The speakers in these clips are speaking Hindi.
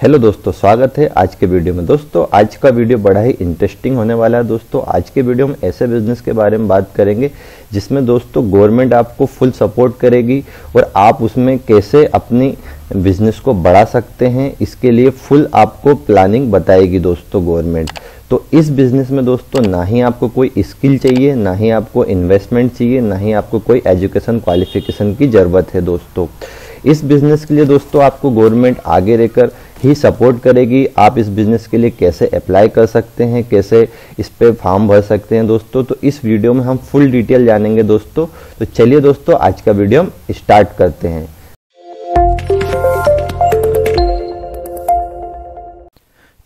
हेलो दोस्तों स्वागत है आज के वीडियो में दोस्तों आज का वीडियो बड़ा ही इंटरेस्टिंग होने वाला है दोस्तों आज के वीडियो में ऐसे बिजनेस के बारे में बात करेंगे जिसमें दोस्तों गवर्नमेंट आपको फुल सपोर्ट करेगी और आप उसमें कैसे अपनी बिजनेस को बढ़ा सकते हैं इसके लिए फुल आपको प्लानिंग बताएगी दोस्तों गवर्नमेंट तो इस बिज़नेस में दोस्तों ना ही आपको कोई स्किल चाहिए ना ही आपको इन्वेस्टमेंट चाहिए ना ही आपको कोई एजुकेशन क्वालिफिकेशन की ज़रूरत है दोस्तों इस बिज़नेस के लिए दोस्तों आपको गवर्नमेंट आगे रहकर ही सपोर्ट करेगी आप इस बिज़नेस के लिए कैसे अप्लाई कर सकते हैं कैसे इस पर फॉर्म भर सकते हैं दोस्तों तो इस वीडियो में हम फुल डिटेल जानेंगे दोस्तों तो चलिए दोस्तों आज का वीडियो हम स्टार्ट करते हैं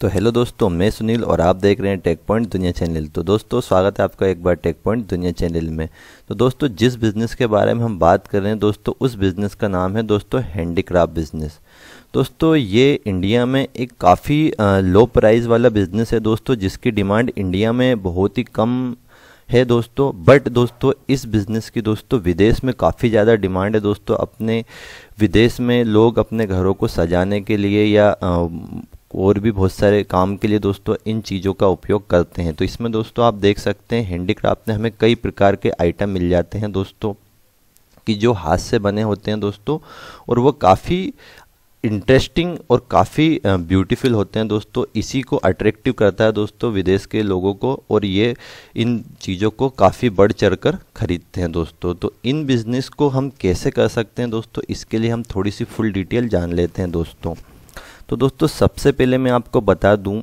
तो हेलो दोस्तों मैं सुनील और आप देख रहे हैं टेक पॉइंट दुनिया चैनल तो दोस्तों स्वागत है आपका एक बार टेक पॉइंट दुनिया चैनल में तो दोस्तों जिस बिज़नेस के बारे में हम बात कर रहे हैं दोस्तों उस बिज़नेस का नाम है दोस्तों हैंडीक्राफ्ट बिज़नेस दोस्तों ये इंडिया में एक काफ़ी लो प्राइस वाला बिज़नेस है दोस्तों जिसकी डिमांड इंडिया में बहुत ही कम है दोस्तों बट दोस्तों इस बिज़नेस की दोस्तों विदेश में काफ़ी ज़्यादा डिमांड है दोस्तों अपने विदेश में लोग अपने घरों को सजाने के लिए या और भी बहुत सारे काम के लिए दोस्तों इन चीज़ों का उपयोग करते हैं तो इसमें दोस्तों आप देख सकते हैं हैंडीक्राफ्ट में हमें कई प्रकार के आइटम मिल जाते हैं दोस्तों कि जो हाथ से बने होते हैं दोस्तों और वो काफ़ी इंटरेस्टिंग और काफ़ी ब्यूटीफुल होते हैं दोस्तों इसी को अट्रैक्टिव करता है दोस्तों विदेश के लोगों को और ये इन चीज़ों को काफ़ी बढ़ चढ़ कर ख़रीदते हैं दोस्तों तो इन बिज़नेस को हम कैसे कर सकते हैं दोस्तों इसके लिए हम थोड़ी सी फुल डिटेल जान लेते हैं दोस्तों तो दोस्तों सबसे पहले मैं आपको बता दूं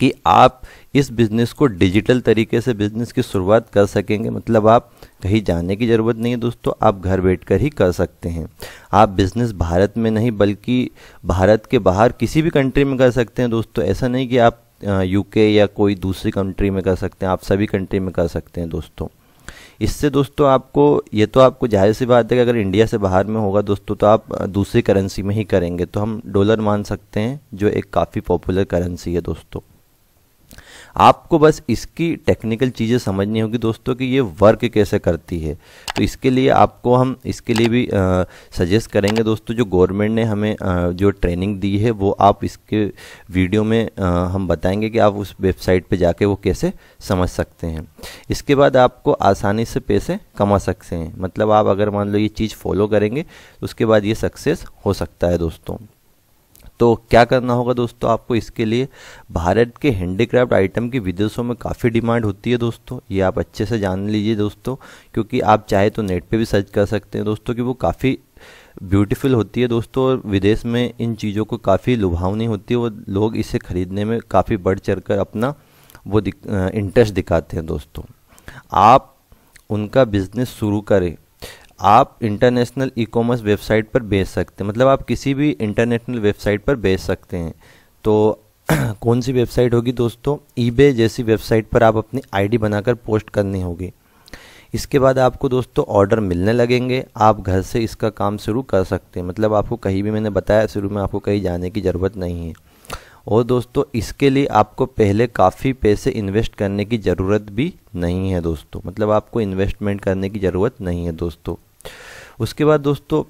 कि आप इस बिज़नेस को डिजिटल तरीके से बिज़नेस की शुरुआत कर सकेंगे मतलब आप कहीं जाने की ज़रूरत नहीं है दोस्तों आप घर बैठकर ही कर सकते हैं आप बिज़नेस भारत में नहीं बल्कि भारत के बाहर किसी भी कंट्री में कर सकते हैं दोस्तों ऐसा नहीं कि आप यूके या कोई दूसरी कंट्री में कर सकते हैं आप सभी कंट्री में कर सकते हैं दोस्तों इससे दोस्तों आपको ये तो आपको जाहिर सी बात है कि अगर इंडिया से बाहर में होगा दोस्तों तो आप दूसरी करेंसी में ही करेंगे तो हम डॉलर मान सकते हैं जो एक काफ़ी पॉपुलर करेंसी है दोस्तों आपको बस इसकी टेक्निकल चीज़ें समझनी होगी दोस्तों कि ये वर्क कैसे करती है तो इसके लिए आपको हम इसके लिए भी सजेस्ट करेंगे दोस्तों जो गवर्नमेंट ने हमें आ, जो ट्रेनिंग दी है वो आप इसके वीडियो में आ, हम बताएंगे कि आप उस वेबसाइट पर जाके वो कैसे समझ सकते हैं इसके बाद आपको आसानी से पैसे कमा सकते हैं मतलब आप अगर मान लो ये चीज़ फॉलो करेंगे तो उसके बाद ये सक्सेस हो सकता है दोस्तों तो क्या करना होगा दोस्तों आपको इसके लिए भारत के हैंडीक्राफ्ट आइटम की विदेशों में काफ़ी डिमांड होती है दोस्तों ये आप अच्छे से जान लीजिए दोस्तों क्योंकि आप चाहे तो नेट पे भी सर्च कर सकते हैं दोस्तों कि वो काफ़ी ब्यूटीफुल होती है दोस्तों और विदेश में इन चीज़ों को काफ़ी लुभावनी होती है और लोग इसे ख़रीदने में काफ़ी बढ़ चढ़ कर अपना वो दिक, इंटरेस्ट दिखाते हैं दोस्तों आप उनका बिज़नेस शुरू करें आप इंटरनेशनल ई कॉमर्स वेबसाइट पर बेच सकते हैं मतलब आप किसी भी इंटरनेशनल वेबसाइट पर बेच सकते हैं तो कौन सी वेबसाइट होगी दोस्तों ईबे जैसी वेबसाइट पर आप अपनी आईडी बनाकर पोस्ट करनी होगी इसके बाद आपको दोस्तों ऑर्डर मिलने लगेंगे आप घर से इसका काम शुरू कर सकते हैं मतलब आपको कहीं भी मैंने बताया शुरू में आपको कहीं जाने की ज़रूरत नहीं है और दोस्तों इसके लिए आपको पहले काफ़ी पैसे इन्वेस्ट करने की ज़रूरत भी नहीं है दोस्तों मतलब आपको इन्वेस्टमेंट करने की ज़रूरत नहीं है दोस्तों उसके बाद दोस्तों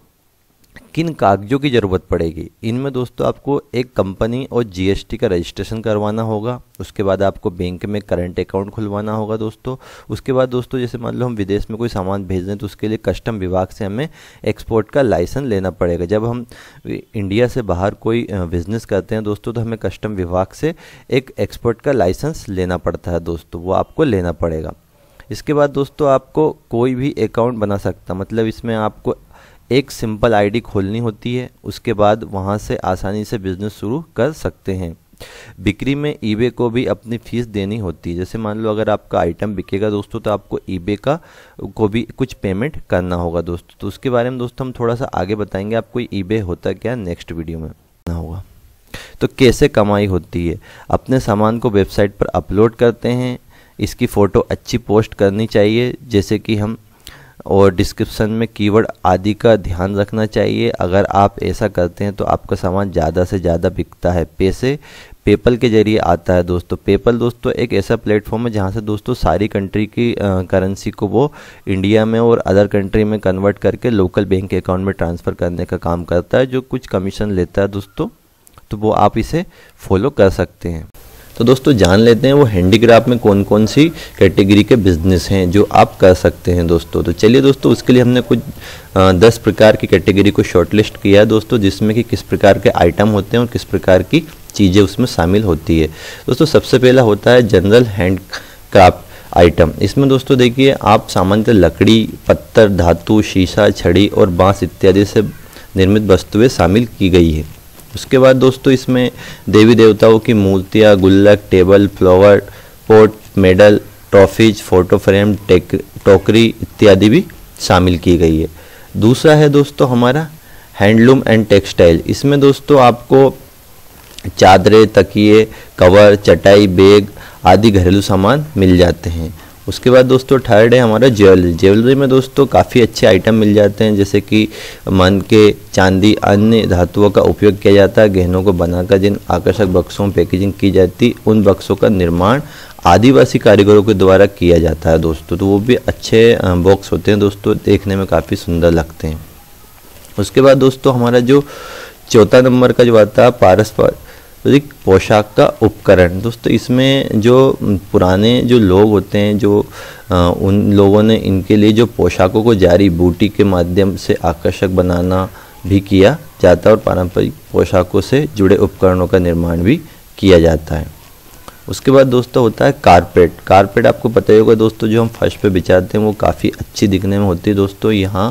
किन कागजों की ज़रूरत पड़ेगी इनमें दोस्तों आपको एक कंपनी और जीएसटी का रजिस्ट्रेशन करवाना होगा उसके बाद आपको बैंक में करंट अकाउंट खुलवाना होगा दोस्तों उसके बाद दोस्तों जैसे मान लो हम विदेश में कोई सामान भेज दें तो उसके लिए कस्टम विभाग से हमें एक्सपोर्ट का लाइसेंस लेना पड़ेगा जब हम इंडिया से बाहर कोई बिज़नेस करते हैं दोस्तों तो हमें कस्टम विभाग से एक एक्सपोर्ट का लाइसेंस लेना पड़ता है दोस्तों वो आपको लेना पड़ेगा इसके बाद दोस्तों आपको कोई भी अकाउंट बना सकता मतलब इसमें आपको एक सिंपल आईडी खोलनी होती है उसके बाद वहाँ से आसानी से बिजनेस शुरू कर सकते हैं बिक्री में ईबे को भी अपनी फीस देनी होती है जैसे मान लो अगर आपका आइटम बिकेगा दोस्तों तो आपको ईबे का को भी कुछ पेमेंट करना होगा दोस्तों तो उसके बारे में दोस्तों हम थोड़ा सा आगे बताएंगे आपको ईबे होता क्या नेक्स्ट वीडियो में ना होगा तो कैसे कमाई होती है अपने सामान को वेबसाइट पर अपलोड करते हैं इसकी फ़ोटो अच्छी पोस्ट करनी चाहिए जैसे कि हम और डिस्क्रिप्शन में कीवर्ड आदि का ध्यान रखना चाहिए अगर आप ऐसा करते हैं तो आपका सामान ज़्यादा से ज़्यादा बिकता है पैसे पेपल के जरिए आता है दोस्तों पेपल दोस्तों एक ऐसा प्लेटफॉर्म है जहाँ से दोस्तों सारी कंट्री की करेंसी को वो इंडिया में और अदर कंट्री में कन्वर्ट करके लोकल बैंक अकाउंट में ट्रांसफ़र करने का काम करता है जो कुछ कमीशन लेता है दोस्तों तो वो आप इसे फॉलो कर सकते हैं तो दोस्तों जान लेते हैं वो हैंडीक्राफ्ट में कौन कौन सी कैटेगरी के बिजनेस हैं जो आप कर सकते हैं दोस्तों तो चलिए दोस्तों उसके लिए हमने कुछ दस प्रकार की कैटेगरी को शॉर्टलिस्ट किया है दोस्तों जिसमें कि किस प्रकार के आइटम होते हैं और किस प्रकार की चीज़ें उसमें शामिल होती है दोस्तों सबसे पहला होता है जनरल हैंड क्राफ्ट आइटम इसमें दोस्तों देखिए आप सामान्यतः लकड़ी पत्थर धातु शीशा छड़ी और बांस इत्यादि से निर्मित वस्तुएं शामिल की गई है उसके बाद दोस्तों इसमें देवी देवताओं की मूर्तियाँ गुल्लक table flower pot medal trophies photo frame टोकरी इत्यादि भी शामिल की गई है दूसरा है दोस्तों हमारा हैंडलूम एंड टेक्सटाइल इसमें दोस्तों आपको चादरें तकिए कवर चटाई बैग आदि घरेलू सामान मिल जाते हैं उसके बाद दोस्तों थर्ड है हमारा ज्वेलरी ज्वेलरी में दोस्तों काफ़ी अच्छे आइटम मिल जाते हैं जैसे कि मन के चांदी अन्य धातुओं का उपयोग किया जाता है गहनों को बनाकर जिन आकर्षक बक्सों में पैकेजिंग की जाती उन बक्सों का निर्माण आदिवासी कारीगरों के द्वारा किया जाता है दोस्तों तो वो भी अच्छे बॉक्स होते हैं दोस्तों देखने में काफ़ी सुंदर लगते हैं उसके बाद दोस्तों हमारा जो चौथा नंबर का जो आता है पारस्पर तो एक पोशाक का उपकरण दोस्तों इसमें जो पुराने जो लोग होते हैं जो आ, उन लोगों ने इनके लिए जो पोशाकों को जारी बूटी के माध्यम से आकर्षक बनाना भी किया जाता है और पारंपरिक पोशाकों से जुड़े उपकरणों का निर्माण भी किया जाता है उसके बाद दोस्तों होता है कारपेट कारपेट आपको पता ही होगा दोस्तों जो हम फर्श पे बिछाते हैं वो काफ़ी अच्छी दिखने में होती है दोस्तों यहाँ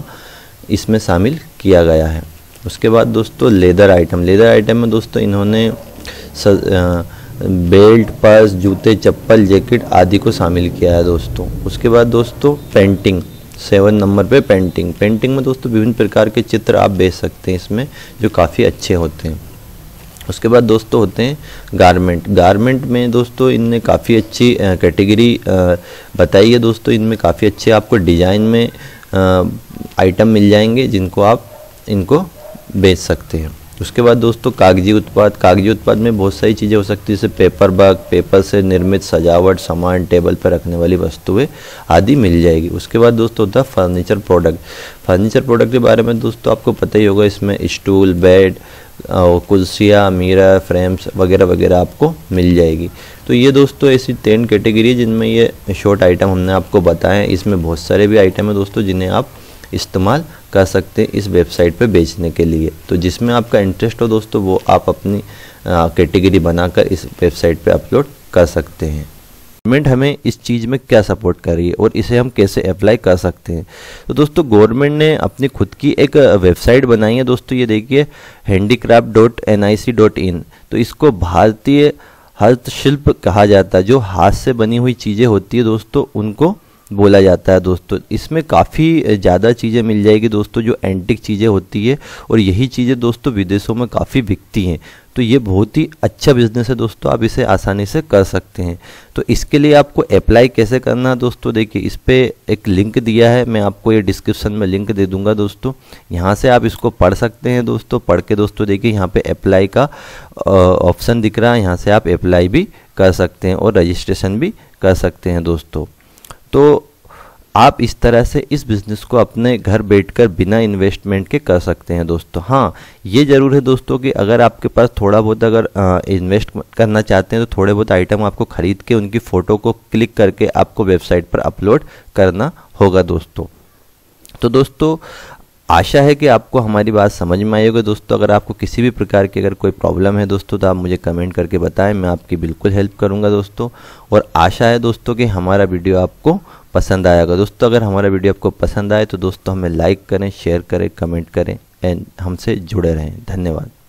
इसमें शामिल किया गया है उसके बाद दोस्तों लेदर आइटम लेदर आइटम में दोस्तों इन्होंने बेल्ट पर्स जूते चप्पल जैकेट आदि को शामिल किया है दोस्तों उसके बाद दोस्तों पेंटिंग सेवन नंबर पे पेंटिंग पेंटिंग में दोस्तों विभिन्न प्रकार के चित्र आप बेच सकते हैं इसमें जो काफ़ी अच्छे होते हैं उसके बाद दोस्तों होते हैं गारमेंट गारमेंट में दोस्तों इनने काफ़ी अच्छी कैटेगरी बताई है दोस्तों इनमें काफ़ी अच्छे आपको डिज़ाइन में आइटम मिल जाएंगे जिनको आप इनको बेच सकते हैं उसके बाद दोस्तों कागजी उत्पाद कागजी उत्पाद में बहुत सारी चीज़ें हो सकती है जैसे पेपर बैग पेपर से निर्मित सजावट सामान टेबल पर रखने वाली वस्तुएं आदि मिल जाएगी उसके बाद दोस्तों होता है फर्नीचर प्रोडक्ट फर्नीचर प्रोडक्ट के बारे में दोस्तों आपको पता ही होगा इसमें स्टूल बेड और कुर्सियाँ मीरा फ्रेम्स वगैरह वगैरह आपको मिल जाएगी तो ये दोस्तों ऐसी टेन कैटेगरी है जिनमें ये शॉर्ट आइटम हमने आपको बताए हैं इसमें बहुत सारे भी आइटम हैं दोस्तों जिन्हें आप इस्तेमाल कर सकते हैं इस वेबसाइट पर बेचने के लिए तो जिसमें आपका इंटरेस्ट हो दोस्तों वो आप अपनी कैटेगरी बनाकर इस वेबसाइट पर अपलोड कर सकते हैं गवर्नमेंट हमें इस चीज़ में क्या सपोर्ट कर रही है और इसे हम कैसे अप्लाई कर सकते हैं तो दोस्तों गवर्नमेंट ने अपनी खुद की एक वेबसाइट बनाई है दोस्तों ये देखिए handicraft dot N I C dot in तो इसको भारतीय हस्तशिल्प कहा जाता है जो हाथ से बनी हुई चीज़ें होती है दोस्तों उनको बोला जाता है दोस्तों इसमें काफ़ी ज़्यादा चीज़ें मिल जाएगी दोस्तों जो एंटिक चीज़ें होती है और यही चीज़ें दोस्तों विदेशों में काफ़ी बिकती हैं तो ये बहुत ही अच्छा बिज़नेस है दोस्तों आप इसे आसानी से कर सकते हैं तो इसके लिए आपको अप्लाई कैसे करना है दोस्तों देखिए इस पर एक लिंक दिया है मैं आपको ये डिस्क्रिप्शन में लिंक दे दूंगा दोस्तों यहाँ से आप इसको पढ़ सकते हैं दोस्तों पढ़ के दोस्तों देखिए यहाँ पे अप्लाई का ऑप्शन दिख रहा है यहाँ से आप अप्लाई भी कर सकते हैं और रजिस्ट्रेशन भी कर सकते हैं दोस्तों तो आप इस तरह से इस बिज़नेस को अपने घर बैठकर बिना इन्वेस्टमेंट के कर सकते हैं दोस्तों हाँ ये ज़रूर है दोस्तों कि अगर आपके पास थोड़ा बहुत अगर इन्वेस्ट करना चाहते हैं तो थोड़े बहुत आइटम आपको ख़रीद के उनकी फ़ोटो को क्लिक करके आपको वेबसाइट पर अपलोड करना होगा दोस्तों तो दोस्तों आशा है कि आपको हमारी बात समझ में आई होगी दोस्तों अगर आपको किसी भी प्रकार की अगर कोई प्रॉब्लम है दोस्तों तो आप मुझे कमेंट करके बताएं मैं आपकी बिल्कुल हेल्प करूंगा दोस्तों और आशा है दोस्तों कि हमारा वीडियो आपको पसंद आएगा दोस्तों अगर हमारा वीडियो आपको पसंद आए तो दोस्तों हमें लाइक करें शेयर करें कमेंट करें एंड हमसे जुड़े रहें धन्यवाद